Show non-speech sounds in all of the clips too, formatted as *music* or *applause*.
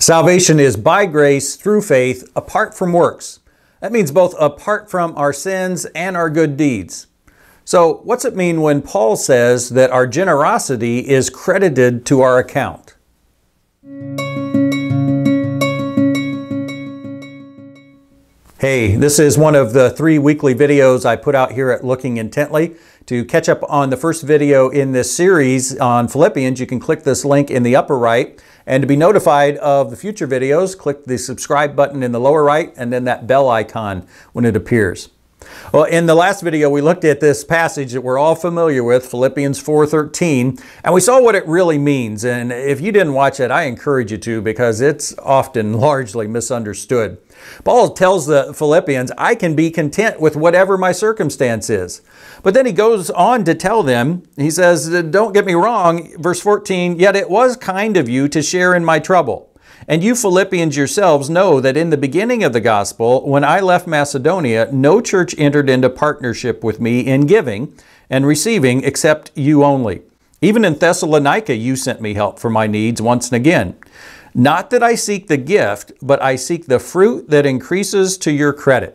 Salvation is by grace through faith apart from works. That means both apart from our sins and our good deeds. So, what's it mean when Paul says that our generosity is credited to our account? Hey, this is one of the three weekly videos I put out here at Looking Intently. To catch up on the first video in this series on Philippians, you can click this link in the upper right. And to be notified of the future videos, click the subscribe button in the lower right and then that bell icon when it appears. Well, in the last video, we looked at this passage that we're all familiar with, Philippians 4.13, and we saw what it really means. And if you didn't watch it, I encourage you to because it's often *laughs* largely misunderstood. Paul tells the Philippians, I can be content with whatever my circumstance is. But then he goes on to tell them, he says, don't get me wrong, verse 14, yet it was kind of you to share in my trouble. And you Philippians yourselves know that in the beginning of the gospel, when I left Macedonia, no church entered into partnership with me in giving and receiving except you only. Even in Thessalonica, you sent me help for my needs once and again. Not that I seek the gift, but I seek the fruit that increases to your credit.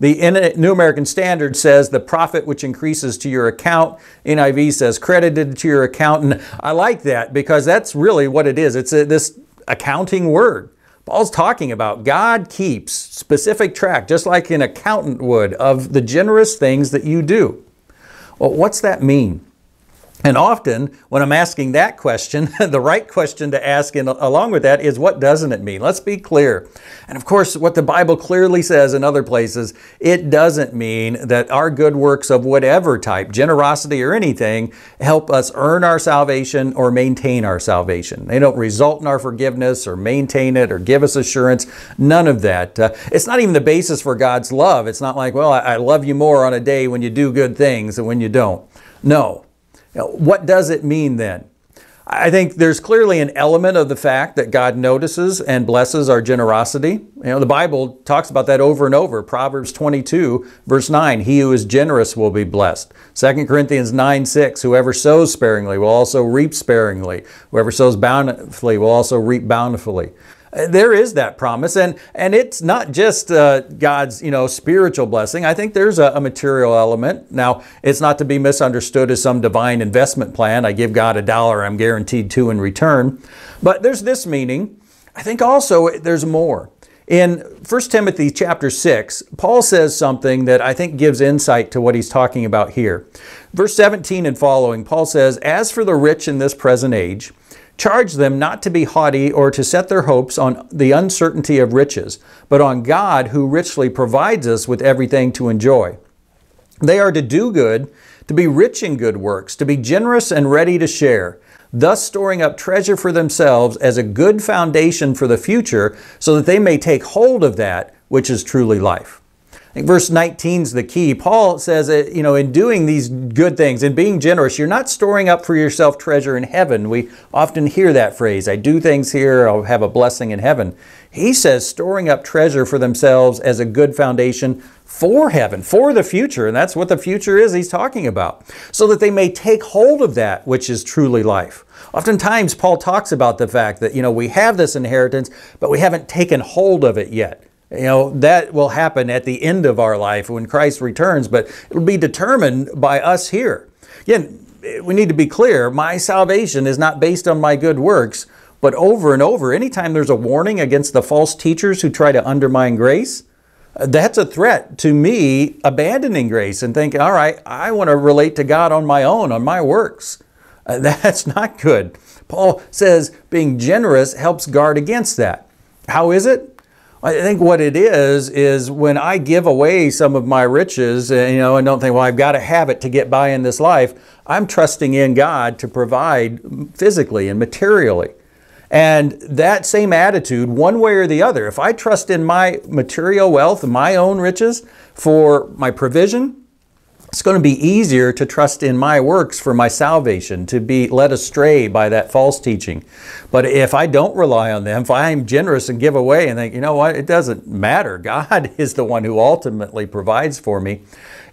The New American Standard says the profit which increases to your account. NIV says credited to your account. And I like that because that's really what it is. It's a, this accounting word. Paul's talking about God keeps specific track, just like an accountant would, of the generous things that you do. Well, what's that mean? And often, when I'm asking that question, *laughs* the right question to ask in, along with that is, what doesn't it mean? Let's be clear. And of course, what the Bible clearly says in other places, it doesn't mean that our good works of whatever type, generosity or anything, help us earn our salvation or maintain our salvation. They don't result in our forgiveness or maintain it or give us assurance. None of that. Uh, it's not even the basis for God's love. It's not like, well, I, I love you more on a day when you do good things than when you don't. No what does it mean then? I think there's clearly an element of the fact that God notices and blesses our generosity. You know, the Bible talks about that over and over. Proverbs 22, verse 9, he who is generous will be blessed. 2 Corinthians 9, 6, whoever sows sparingly will also reap sparingly. Whoever sows bountifully will also reap bountifully there is that promise. And, and it's not just uh, God's, you know, spiritual blessing. I think there's a, a material element. Now, it's not to be misunderstood as some divine investment plan. I give God a dollar, I'm guaranteed two in return. But there's this meaning. I think also there's more. In 1 Timothy chapter 6, Paul says something that I think gives insight to what he's talking about here. Verse 17 and following, Paul says, As for the rich in this present age, Charge them not to be haughty or to set their hopes on the uncertainty of riches, but on God who richly provides us with everything to enjoy. They are to do good, to be rich in good works, to be generous and ready to share, thus storing up treasure for themselves as a good foundation for the future so that they may take hold of that which is truly life think verse 19 is the key. Paul says that, you know, in doing these good things and being generous, you're not storing up for yourself treasure in heaven. We often hear that phrase, I do things here, I'll have a blessing in heaven. He says storing up treasure for themselves as a good foundation for heaven, for the future. And that's what the future is he's talking about. So that they may take hold of that which is truly life. Oftentimes, Paul talks about the fact that, you know, we have this inheritance, but we haven't taken hold of it yet. You know, that will happen at the end of our life when Christ returns, but it will be determined by us here. Again, we need to be clear my salvation is not based on my good works, but over and over, anytime there's a warning against the false teachers who try to undermine grace, uh, that's a threat to me abandoning grace and thinking, all right, I want to relate to God on my own, on my works. Uh, *laughs* that's not good. Paul says being generous helps guard against that. How is it? I think what it is is when I give away some of my riches, uh, you know, and don't think, well, I've got to have it to get by in this life. I'm trusting in God to provide physically and materially. And that same attitude, one way or the other, if I trust in my material wealth, my own riches for my provision, it's going to be easier to trust in my works for my salvation, to be led astray by that false teaching. But if I don't rely on them, if I'm generous and give away and think, you know what, it doesn't matter. *laughs* God is the one who ultimately provides for me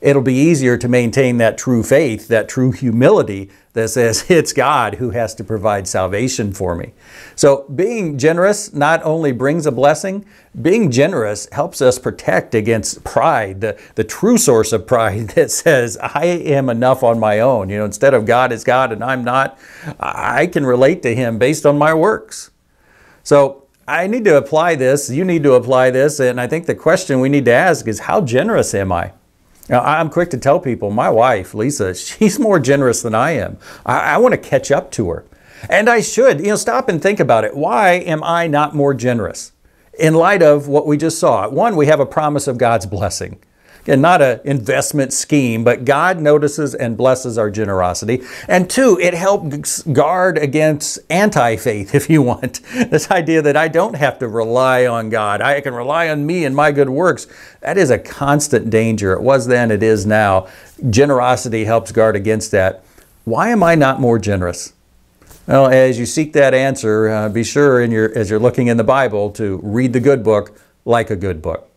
it'll be easier to maintain that true faith, that true humility that says, *laughs* it's God who has to provide salvation for me. So being generous not only brings a blessing, being generous helps us protect against pride, the, the true source of pride *laughs* that says, I am enough on my own. You know, instead of God is God and I'm not, I can relate to Him based on my works. So I need to apply this, you need to apply this, and I think the question we need to ask is, how generous am I? Now, I'm quick to tell people my wife, Lisa, *laughs* she's more generous than I am. I, I want to catch up to her. And I should. You know, stop and think about it. Why am I not more generous? In light of what we just saw, one, we have a promise of God's blessing and not an investment scheme, but God notices and blesses our generosity. And two, it helps guard against anti faith, *laughs* if you want. This idea that I don't have to rely on God, I can rely on me and my good works. That is a constant danger. It was then, it is now. Generosity helps guard against that. Why am I not more generous? Well, as you seek that answer, uh, be sure in your, as you're looking in the Bible to read the good book like a good book.